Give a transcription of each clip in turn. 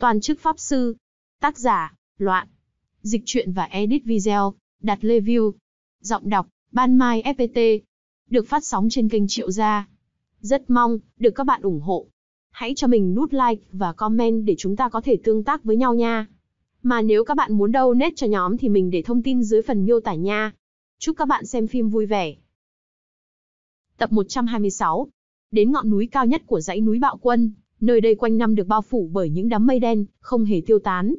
Toàn chức Pháp Sư. Tác giả, Loạn. Dịch truyện và edit video, đặt lê view. Giọng đọc, Ban Mai FPT. Được phát sóng trên kênh Triệu Gia. Rất mong, được các bạn ủng hộ. Hãy cho mình nút like và comment để chúng ta có thể tương tác với nhau nha. Mà nếu các bạn muốn đâu nét cho nhóm thì mình để thông tin dưới phần miêu tả nha. Chúc các bạn xem phim vui vẻ. Tập 126 Đến ngọn núi cao nhất của dãy núi Bạo Quân nơi đây quanh năm được bao phủ bởi những đám mây đen, không hề tiêu tán.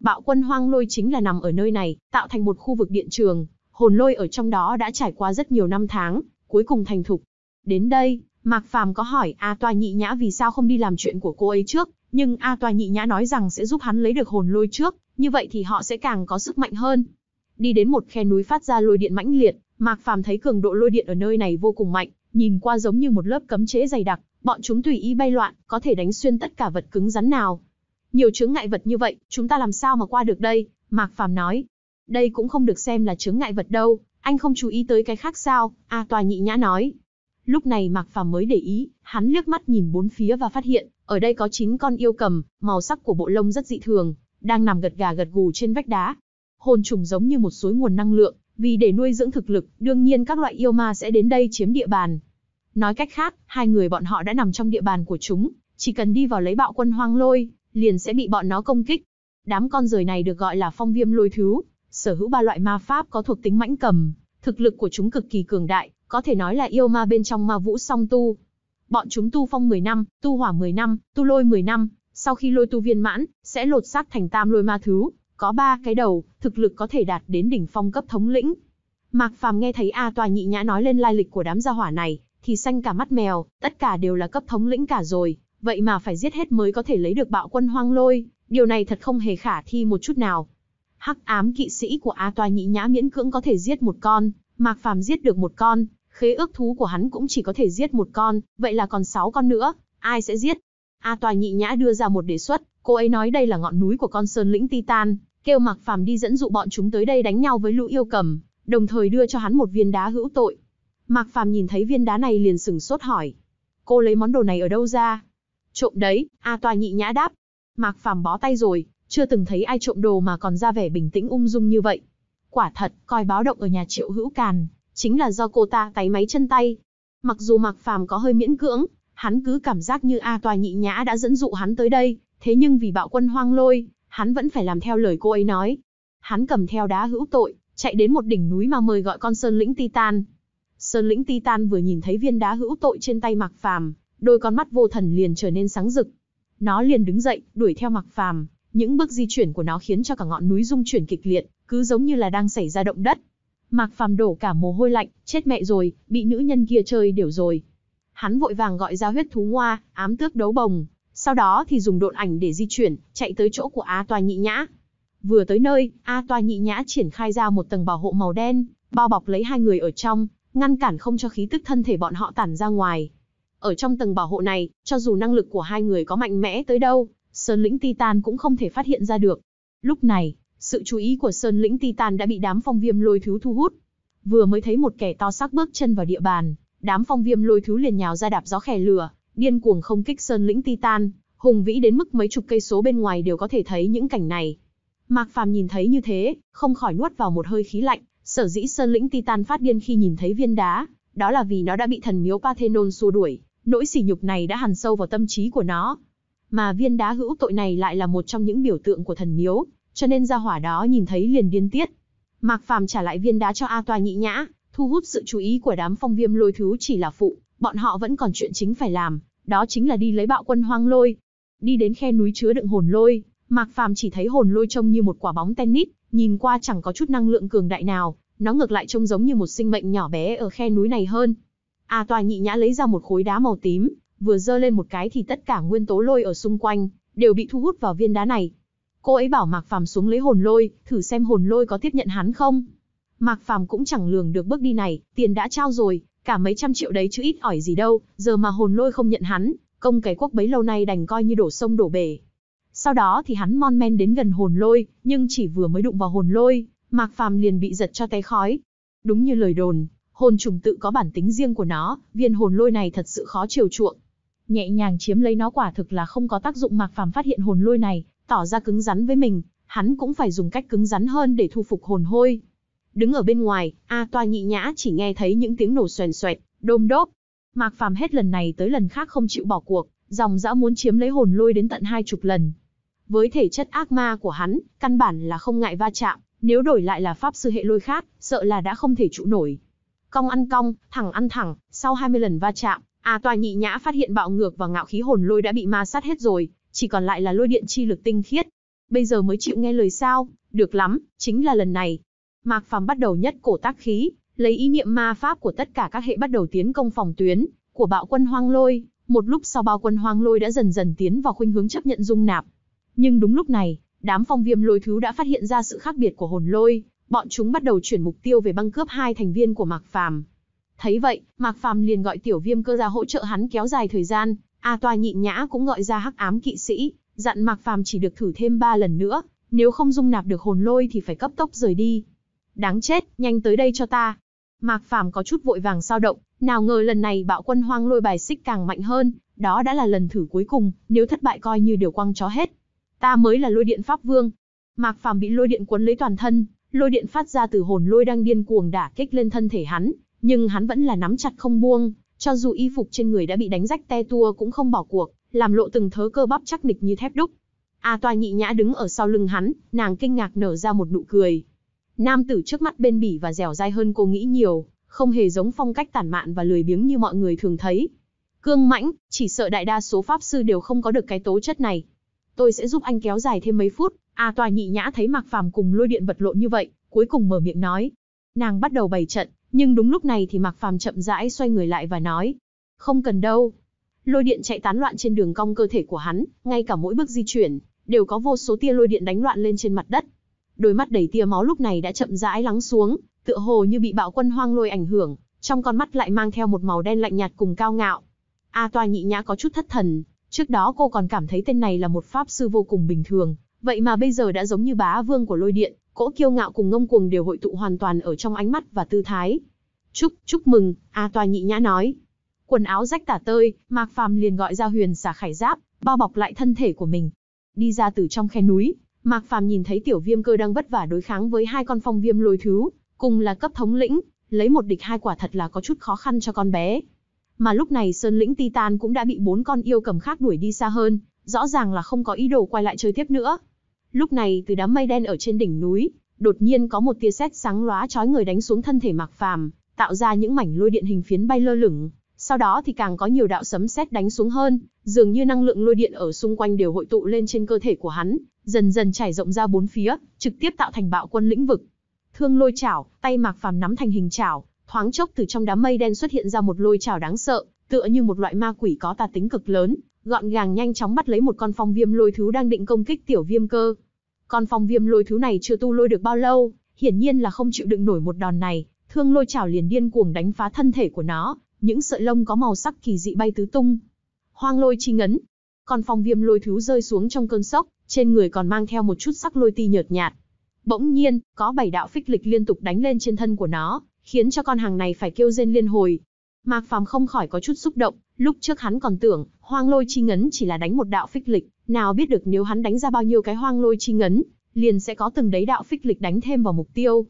Bạo quân hoang lôi chính là nằm ở nơi này, tạo thành một khu vực điện trường, hồn lôi ở trong đó đã trải qua rất nhiều năm tháng, cuối cùng thành thục. Đến đây, Mạc Phàm có hỏi A Toa Nhị Nhã vì sao không đi làm chuyện của cô ấy trước, nhưng A Toa Nhị Nhã nói rằng sẽ giúp hắn lấy được hồn lôi trước, như vậy thì họ sẽ càng có sức mạnh hơn. Đi đến một khe núi phát ra lôi điện mãnh liệt, Mạc Phàm thấy cường độ lôi điện ở nơi này vô cùng mạnh, nhìn qua giống như một lớp cấm chế dày đặc, bọn chúng tùy ý bay loạn, có thể đánh xuyên tất cả vật cứng rắn nào. Nhiều chướng ngại vật như vậy, chúng ta làm sao mà qua được đây? Mạc Phàm nói. Đây cũng không được xem là chướng ngại vật đâu, anh không chú ý tới cái khác sao? A à, Tòa Nhị Nhã nói. Lúc này Mạc Phàm mới để ý, hắn liếc mắt nhìn bốn phía và phát hiện, ở đây có 9 con yêu cầm, màu sắc của bộ lông rất dị thường, đang nằm gật gà gật gù trên vách đá. Hồn trùng giống như một suối nguồn năng lượng, vì để nuôi dưỡng thực lực, đương nhiên các loại yêu ma sẽ đến đây chiếm địa bàn. Nói cách khác, hai người bọn họ đã nằm trong địa bàn của chúng, chỉ cần đi vào lấy bạo quân hoang lôi, liền sẽ bị bọn nó công kích. Đám con rời này được gọi là phong viêm lôi thú, sở hữu ba loại ma pháp có thuộc tính mãnh cầm, thực lực của chúng cực kỳ cường đại, có thể nói là yêu ma bên trong ma vũ song tu. Bọn chúng tu phong 10 năm, tu hỏa 10 năm, tu lôi 10 năm, sau khi lôi tu viên mãn, sẽ lột xác thành tam lôi ma thú có ba cái đầu, thực lực có thể đạt đến đỉnh phong cấp thống lĩnh. Mạc Phàm nghe thấy A Toa nhị nhã nói lên lai lịch của đám gia hỏa này, thì xanh cả mắt mèo, tất cả đều là cấp thống lĩnh cả rồi, vậy mà phải giết hết mới có thể lấy được bạo quân hoang lôi, điều này thật không hề khả thi một chút nào. Hắc ám kỵ sĩ của A Toa nhị nhã miễn cưỡng có thể giết một con, Mạc Phàm giết được một con, khế ước thú của hắn cũng chỉ có thể giết một con, vậy là còn sáu con nữa, ai sẽ giết? A Toa nhị nhã đưa ra một đề xuất, cô ấy nói đây là ngọn núi của con sơn lĩnh Titan, kêu Mạc Phàm đi dẫn dụ bọn chúng tới đây đánh nhau với Lũ Yêu Cầm, đồng thời đưa cho hắn một viên đá hữu tội. Mạc Phàm nhìn thấy viên đá này liền sửng sốt hỏi: "Cô lấy món đồ này ở đâu ra?" "Trộm đấy." A à, Toa nhị nhã đáp. Mạc Phàm bó tay rồi, chưa từng thấy ai trộm đồ mà còn ra vẻ bình tĩnh ung dung như vậy. Quả thật, coi báo động ở nhà Triệu Hữu Càn, chính là do cô ta tay máy chân tay. Mặc dù Mạc Phàm có hơi miễn cưỡng, hắn cứ cảm giác như A Toa nhị nhã đã dẫn dụ hắn tới đây, thế nhưng vì bạo quân hoang lôi, hắn vẫn phải làm theo lời cô ấy nói. Hắn cầm theo đá hữu tội, chạy đến một đỉnh núi mà mời gọi con sơn lĩnh Titan. Sơn lĩnh Titan vừa nhìn thấy viên đá hữu tội trên tay Mạc Phàm, đôi con mắt vô thần liền trở nên sáng rực. Nó liền đứng dậy, đuổi theo Mạc Phàm, những bước di chuyển của nó khiến cho cả ngọn núi rung chuyển kịch liệt, cứ giống như là đang xảy ra động đất. Mạc Phàm đổ cả mồ hôi lạnh, chết mẹ rồi, bị nữ nhân kia chơi đều rồi. Hắn vội vàng gọi ra huyết thú hoa, ám tước đấu bồng, sau đó thì dùng độn ảnh để di chuyển, chạy tới chỗ của A Toa Nhị Nhã. Vừa tới nơi, A Toa Nhị Nhã triển khai ra một tầng bảo hộ màu đen, bao bọc lấy hai người ở trong, ngăn cản không cho khí tức thân thể bọn họ tản ra ngoài. Ở trong tầng bảo hộ này, cho dù năng lực của hai người có mạnh mẽ tới đâu, Sơn Lĩnh Titan cũng không thể phát hiện ra được. Lúc này, sự chú ý của Sơn Lĩnh Titan đã bị đám phong viêm lôi thú thu hút. Vừa mới thấy một kẻ to xác bước chân vào địa bàn, đám phong viêm lôi thú liền nhào ra đạp gió khè lửa, điên cuồng không kích sơn lĩnh Titan, hùng vĩ đến mức mấy chục cây số bên ngoài đều có thể thấy những cảnh này. Mạc Phàm nhìn thấy như thế, không khỏi nuốt vào một hơi khí lạnh, sở dĩ sơn lĩnh Titan phát điên khi nhìn thấy viên đá, đó là vì nó đã bị thần miếu Parthenon xua đuổi, nỗi sỉ nhục này đã hằn sâu vào tâm trí của nó. Mà viên đá hữu tội này lại là một trong những biểu tượng của thần miếu, cho nên gia hỏa đó nhìn thấy liền điên tiết. Mạc Phàm trả lại viên đá cho A Toa nhị nhã, thu hút sự chú ý của đám phong viêm lôi thú chỉ là phụ, bọn họ vẫn còn chuyện chính phải làm, đó chính là đi lấy bạo quân hoang lôi. Đi đến khe núi chứa đựng hồn lôi, Mạc Phàm chỉ thấy hồn lôi trông như một quả bóng tennis, nhìn qua chẳng có chút năng lượng cường đại nào, nó ngược lại trông giống như một sinh mệnh nhỏ bé ở khe núi này hơn. A à, Toa nhị nhã lấy ra một khối đá màu tím, vừa giơ lên một cái thì tất cả nguyên tố lôi ở xung quanh đều bị thu hút vào viên đá này. Cô ấy bảo Mạc Phàm xuống lấy hồn lôi, thử xem hồn lôi có tiếp nhận hắn không. Mạc Phàm cũng chẳng lường được bước đi này, tiền đã trao rồi, Cả mấy trăm triệu đấy chứ ít ỏi gì đâu, giờ mà hồn lôi không nhận hắn, công cái quốc bấy lâu nay đành coi như đổ sông đổ bể. Sau đó thì hắn mon men đến gần hồn lôi, nhưng chỉ vừa mới đụng vào hồn lôi, Mạc Phàm liền bị giật cho té khói. Đúng như lời đồn, hồn trùng tự có bản tính riêng của nó, viên hồn lôi này thật sự khó chiều chuộng. Nhẹ nhàng chiếm lấy nó quả thực là không có tác dụng Mạc Phàm phát hiện hồn lôi này, tỏ ra cứng rắn với mình, hắn cũng phải dùng cách cứng rắn hơn để thu phục hồn hôi. Đứng ở bên ngoài, A Toa nhị nhã chỉ nghe thấy những tiếng nổ xoèn xoẹt, đôm đốp. Mạc Phàm hết lần này tới lần khác không chịu bỏ cuộc, dòng dã muốn chiếm lấy hồn lôi đến tận hai chục lần. Với thể chất ác ma của hắn, căn bản là không ngại va chạm, nếu đổi lại là pháp sư hệ lôi khác, sợ là đã không thể trụ nổi. Cong ăn cong, thẳng ăn thẳng, sau 20 lần va chạm, A Toa nhị nhã phát hiện bạo ngược và ngạo khí hồn lôi đã bị ma sát hết rồi, chỉ còn lại là lôi điện chi lực tinh khiết. Bây giờ mới chịu nghe lời sao, được lắm, chính là lần này, Mạc Phàm bắt đầu nhất cổ tác khí, lấy ý niệm ma pháp của tất cả các hệ bắt đầu tiến công phòng tuyến của bạo quân hoang lôi, một lúc sau bao quân hoang lôi đã dần dần tiến vào khuynh hướng chấp nhận dung nạp. Nhưng đúng lúc này, đám phong viêm lôi thú đã phát hiện ra sự khác biệt của hồn lôi, bọn chúng bắt đầu chuyển mục tiêu về băng cướp hai thành viên của Mạc Phàm. Thấy vậy, Mạc Phàm liền gọi tiểu viêm cơ ra hỗ trợ hắn kéo dài thời gian, A Toa nhị nhã cũng gọi ra hắc ám kỵ sĩ, dặn Mạc Phàm chỉ được thử thêm ba lần nữa, nếu không dung nạp được hồn lôi thì phải cấp tốc rời đi. Đáng chết, nhanh tới đây cho ta. Mạc Phàm có chút vội vàng sao động, nào ngờ lần này bạo quân hoang lôi bài xích càng mạnh hơn, đó đã là lần thử cuối cùng, nếu thất bại coi như điều quăng chó hết. Ta mới là lôi điện pháp vương. Mạc Phàm bị lôi điện cuốn lấy toàn thân, lôi điện phát ra từ hồn lôi đang điên cuồng đả kích lên thân thể hắn, nhưng hắn vẫn là nắm chặt không buông, cho dù y phục trên người đã bị đánh rách te tua cũng không bỏ cuộc, làm lộ từng thớ cơ bắp chắc nịch như thép đúc. A Toa nhị nhã đứng ở sau lưng hắn, nàng kinh ngạc nở ra một nụ cười. Nam tử trước mắt bên bỉ và dẻo dai hơn cô nghĩ nhiều, không hề giống phong cách tản mạn và lười biếng như mọi người thường thấy. Cương mãnh, chỉ sợ đại đa số pháp sư đều không có được cái tố chất này. Tôi sẽ giúp anh kéo dài thêm mấy phút, à tòa nhị nhã thấy Mạc Phàm cùng lôi điện vật lộn như vậy, cuối cùng mở miệng nói. Nàng bắt đầu bày trận, nhưng đúng lúc này thì Mạc Phàm chậm rãi xoay người lại và nói. Không cần đâu. Lôi điện chạy tán loạn trên đường cong cơ thể của hắn, ngay cả mỗi bước di chuyển, đều có vô số tia lôi điện đánh loạn lên trên mặt đất, Đôi mắt đầy tia máu lúc này đã chậm rãi lắng xuống, tựa hồ như bị bạo quân hoang lôi ảnh hưởng, trong con mắt lại mang theo một màu đen lạnh nhạt cùng cao ngạo. A Toa nhị nhã có chút thất thần, trước đó cô còn cảm thấy tên này là một pháp sư vô cùng bình thường, vậy mà bây giờ đã giống như bá vương của lôi điện, cỗ kiêu ngạo cùng ngông cuồng đều hội tụ hoàn toàn ở trong ánh mắt và tư thái. "Chúc, chúc mừng," A Toa nhị nhã nói. Quần áo rách tả tơi, Mạc Phàm liền gọi ra huyền xà khải giáp, bao bọc lại thân thể của mình, đi ra từ trong khe núi, Mạc Phàm nhìn thấy Tiểu Viêm Cơ đang vất vả đối kháng với hai con phong viêm lôi thú, cùng là cấp thống lĩnh, lấy một địch hai quả thật là có chút khó khăn cho con bé. Mà lúc này Sơn Lĩnh Titan cũng đã bị bốn con yêu cầm khác đuổi đi xa hơn, rõ ràng là không có ý đồ quay lại chơi tiếp nữa. Lúc này từ đám mây đen ở trên đỉnh núi, đột nhiên có một tia sét sáng lóa chói người đánh xuống thân thể Mạc Phàm, tạo ra những mảnh lôi điện hình phiến bay lơ lửng sau đó thì càng có nhiều đạo sấm sét đánh xuống hơn, dường như năng lượng lôi điện ở xung quanh đều hội tụ lên trên cơ thể của hắn, dần dần trải rộng ra bốn phía, trực tiếp tạo thành bạo quân lĩnh vực. Thương lôi chảo, tay Mạc Phàm nắm thành hình chảo, thoáng chốc từ trong đám mây đen xuất hiện ra một lôi chảo đáng sợ, tựa như một loại ma quỷ có tà tính cực lớn, gọn gàng nhanh chóng bắt lấy một con phong viêm lôi thú đang định công kích tiểu viêm cơ. Con phong viêm lôi thú này chưa tu lôi được bao lâu, hiển nhiên là không chịu đựng nổi một đòn này, thương lôi chảo liền điên cuồng đánh phá thân thể của nó, những sợi lông có màu sắc kỳ dị bay tứ tung. Hoang lôi chi ngấn, còn phong viêm lôi thú rơi xuống trong cơn sốc, trên người còn mang theo một chút sắc lôi ti nhợt nhạt. Bỗng nhiên, có bảy đạo phích lịch liên tục đánh lên trên thân của nó, khiến cho con hàng này phải kêu rên liên hồi. Mạc Phàm không khỏi có chút xúc động, lúc trước hắn còn tưởng, hoang lôi chi ngấn chỉ là đánh một đạo phích lịch, nào biết được nếu hắn đánh ra bao nhiêu cái hoang lôi chi ngấn, liền sẽ có từng đấy đạo phích lịch đánh thêm vào mục tiêu.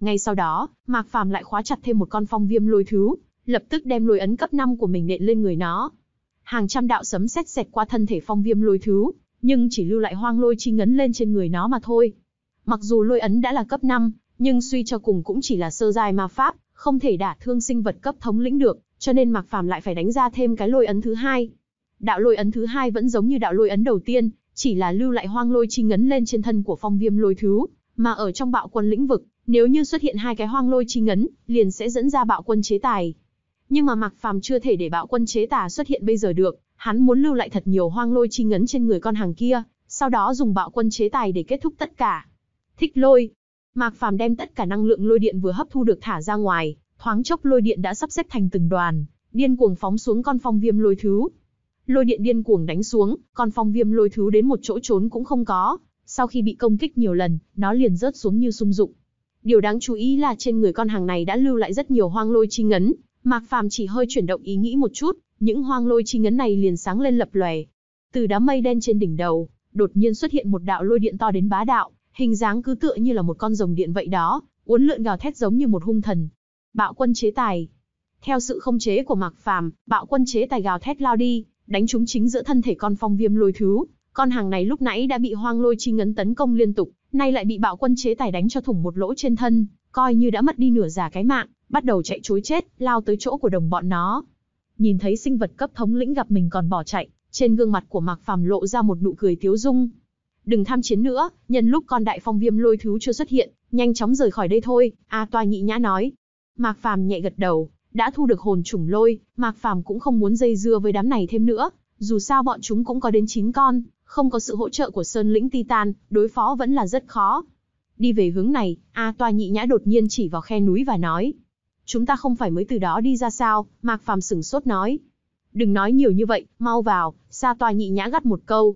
Ngay sau đó, Mạc Phàm lại khóa chặt thêm một con phong viêm lôi thú, lập tức đem lôi ấn cấp 5 của mình nện lên người nó. Hàng trăm đạo sấm sét xẹt qua thân thể phong viêm lôi thú, nhưng chỉ lưu lại hoang lôi chi ngấn lên trên người nó mà thôi. Mặc dù lôi ấn đã là cấp 5, nhưng suy cho cùng cũng chỉ là sơ giai ma pháp, không thể đả thương sinh vật cấp thống lĩnh được, cho nên Mạc Phàm lại phải đánh ra thêm cái lôi ấn thứ hai. Đạo lôi ấn thứ hai vẫn giống như đạo lôi ấn đầu tiên, chỉ là lưu lại hoang lôi chi ngấn lên trên thân của phong viêm lôi thú, mà ở trong bạo quân lĩnh vực, nếu như xuất hiện hai cái hoang lôi chi ngấn, liền sẽ dẫn ra bạo quân chế tài nhưng mà Mạc Phàm chưa thể để bạo quân chế tà xuất hiện bây giờ được, hắn muốn lưu lại thật nhiều hoang lôi chi ngấn trên người con hàng kia, sau đó dùng bạo quân chế tài để kết thúc tất cả. Thích lôi. Mạc Phàm đem tất cả năng lượng lôi điện vừa hấp thu được thả ra ngoài, thoáng chốc lôi điện đã sắp xếp thành từng đoàn, điên cuồng phóng xuống con phong viêm lôi thứ. Lôi điện điên cuồng đánh xuống, con phong viêm lôi thứ đến một chỗ trốn cũng không có, sau khi bị công kích nhiều lần, nó liền rớt xuống như sung dụng. Điều đáng chú ý là trên người con hàng này đã lưu lại rất nhiều hoang lôi chi ngấn, Mạc Phàm chỉ hơi chuyển động ý nghĩ một chút, những hoang lôi chi ngấn này liền sáng lên lập lòe. Từ đám mây đen trên đỉnh đầu, đột nhiên xuất hiện một đạo lôi điện to đến bá đạo, hình dáng cứ tựa như là một con rồng điện vậy đó, uốn lượn gào thét giống như một hung thần. Bạo quân chế tài. Theo sự không chế của Mạc Phàm, bạo quân chế tài gào thét lao đi, đánh trúng chính giữa thân thể con phong viêm lôi thú. Con hàng này lúc nãy đã bị hoang lôi chi ngấn tấn công liên tục, nay lại bị bạo quân chế tài đánh cho thủng một lỗ trên thân, coi như đã mất đi nửa giả cái mạng, bắt đầu chạy chối chết, lao tới chỗ của đồng bọn nó. Nhìn thấy sinh vật cấp thống lĩnh gặp mình còn bỏ chạy, trên gương mặt của Mạc Phàm lộ ra một nụ cười thiếu dung. Đừng tham chiến nữa, nhân lúc con đại phong viêm lôi thú chưa xuất hiện, nhanh chóng rời khỏi đây thôi, A Toa nhị nhã nói. Mạc Phàm nhẹ gật đầu, đã thu được hồn trùng lôi, Mạc Phàm cũng không muốn dây dưa với đám này thêm nữa, dù sao bọn chúng cũng có đến 9 con, không có sự hỗ trợ của Sơn Lĩnh Titan, đối phó vẫn là rất khó. Đi về hướng này, A Toa nhị nhã đột nhiên chỉ vào khe núi và nói, chúng ta không phải mới từ đó đi ra sao, Mạc Phàm sửng sốt nói. Đừng nói nhiều như vậy, mau vào, Sa Toa nhị nhã gắt một câu.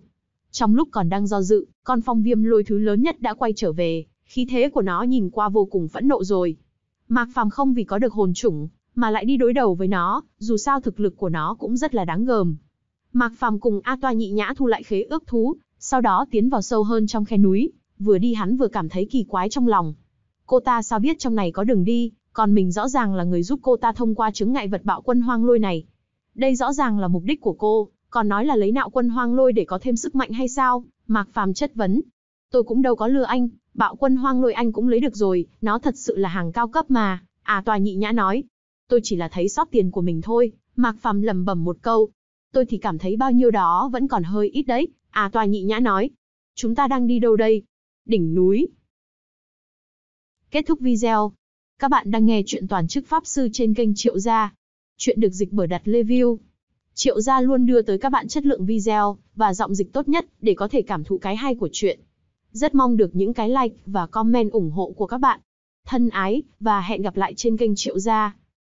Trong lúc còn đang do dự, con phong viêm lôi thứ lớn nhất đã quay trở về, khí thế của nó nhìn qua vô cùng phẫn nộ rồi. Mạc Phàm không vì có được hồn chủng, mà lại đi đối đầu với nó, dù sao thực lực của nó cũng rất là đáng gờm. Mạc Phàm cùng A Toa nhị nhã thu lại khế ước thú, sau đó tiến vào sâu hơn trong khe núi, vừa đi hắn vừa cảm thấy kỳ quái trong lòng. Cô ta sao biết trong này có đường đi, còn mình rõ ràng là người giúp cô ta thông qua chứng ngại vật bạo quân hoang lôi này. Đây rõ ràng là mục đích của cô, còn nói là lấy nạo quân hoang lôi để có thêm sức mạnh hay sao? Mạc Phàm chất vấn. Tôi cũng đâu có lừa anh, bạo quân hoang lôi anh cũng lấy được rồi, nó thật sự là hàng cao cấp mà. À tòa nhị nhã nói. Tôi chỉ là thấy sót tiền của mình thôi, Mạc Phàm lẩm bẩm một câu. Tôi thì cảm thấy bao nhiêu đó vẫn còn hơi ít đấy, à tòa nhị nhã nói. Chúng ta đang đi đâu đây? Đỉnh núi. Kết thúc video. Các bạn đang nghe chuyện toàn chức Pháp Sư trên kênh Triệu Gia. Chuyện được dịch bởi đặt review. Triệu Gia luôn đưa tới các bạn chất lượng video và giọng dịch tốt nhất để có thể cảm thụ cái hay của chuyện. Rất mong được những cái like và comment ủng hộ của các bạn. Thân ái, và hẹn gặp lại trên kênh Triệu Gia.